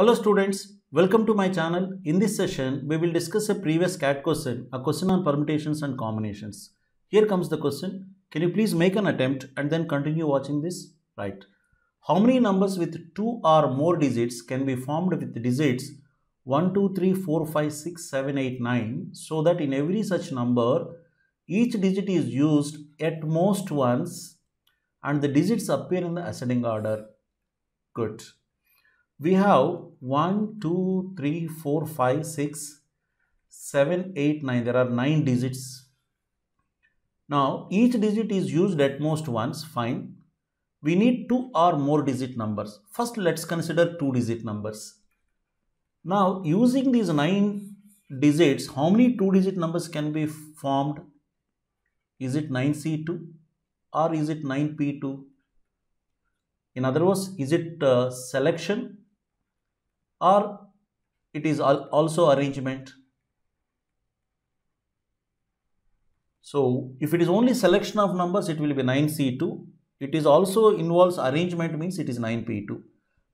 Hello students, welcome to my channel. In this session, we will discuss a previous CAT question, a question on permutations and combinations. Here comes the question. Can you please make an attempt and then continue watching this? Right. How many numbers with two or more digits can be formed with digits 1, 2, 3, 4, 5, 6, 7, 8, 9 so that in every such number, each digit is used at most once and the digits appear in the ascending order. Good we have 1 2 3 4 5 6 7 8 9 there are 9 digits now each digit is used at most once fine we need two or more digit numbers first let's consider two digit numbers now using these nine digits how many two digit numbers can be formed is it 9c2 or is it 9p2 in other words is it uh, selection or it is also arrangement. So if it is only selection of numbers, it will be 9C2. It is also involves arrangement means it is 9P2.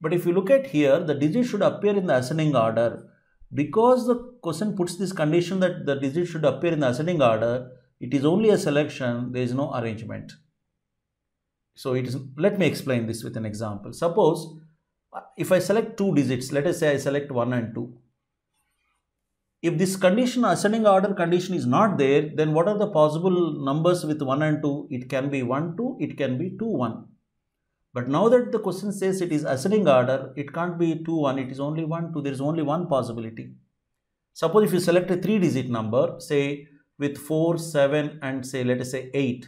But if you look at here, the digit should appear in the ascending order. Because the question puts this condition that the digit should appear in the ascending order, it is only a selection, there is no arrangement. So it is, let me explain this with an example. Suppose if I select two digits, let us say I select 1 and 2. If this condition ascending order condition is not there, then what are the possible numbers with 1 and 2? It can be 1, 2, it can be 2, 1. But now that the question says it is ascending order, it can't be 2, 1, it is only 1, 2, there is only one possibility. Suppose if you select a 3 digit number, say with 4, 7 and say let us say 8,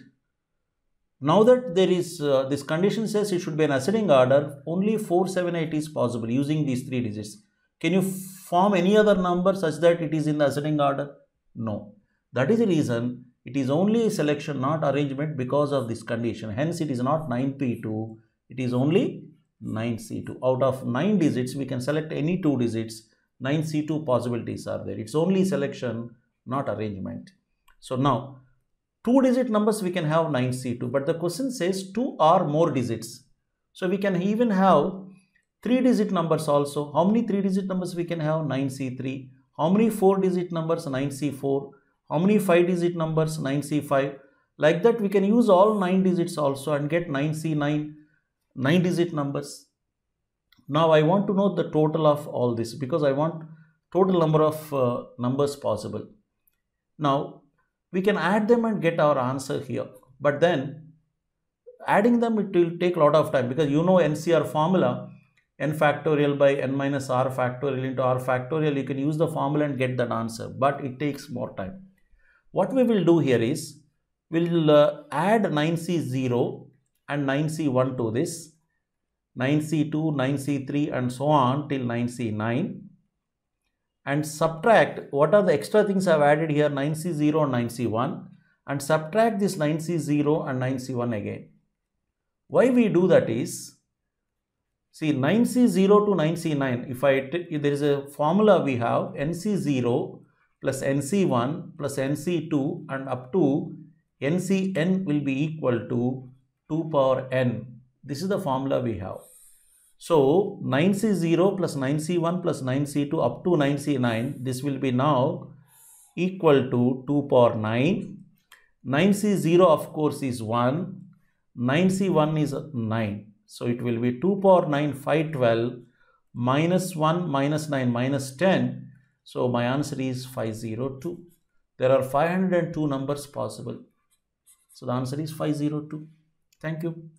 now that there is, uh, this condition says it should be an ascending order, only 478 is possible using these three digits. Can you form any other number such that it is in the ascending order? No. That is the reason it is only selection not arrangement because of this condition. Hence it is not 9P2, it is only 9C2. Out of 9 digits, we can select any 2 digits. 9C2 possibilities are there. It's only selection, not arrangement. So now two digit numbers we can have 9C2 but the question says two or more digits. So we can even have three digit numbers also. How many three digit numbers we can have 9C3. How many four digit numbers 9C4. How many five digit numbers 9C5. Like that we can use all nine digits also and get 9C9 nine digit numbers. Now I want to know the total of all this because I want total number of uh, numbers possible. Now we can add them and get our answer here. But then adding them, it will take a lot of time because you know NCR formula, n factorial by n minus r factorial into r factorial, you can use the formula and get that answer, but it takes more time. What we will do here is, we'll uh, add 9c0 and 9c1 to this, 9c2, 9c3 and so on till 9c9 and subtract what are the extra things I've added here 9C0 and 9C1 and subtract this 9C0 and 9C1 again. Why we do that is see 9C0 to 9C9 if I if there is a formula we have NC0 plus NC1 plus NC2 and up to NCN will be equal to 2 power n. This is the formula we have. So 9C0 plus 9C1 plus 9C2 up to 9C9 this will be now equal to 2 power 9. 9C0 of course is 1. 9C1 is 9. So it will be 2 power 9 512 minus 1 minus 9 minus 10. So my answer is 502. There are 502 numbers possible. So the answer is 502. Thank you.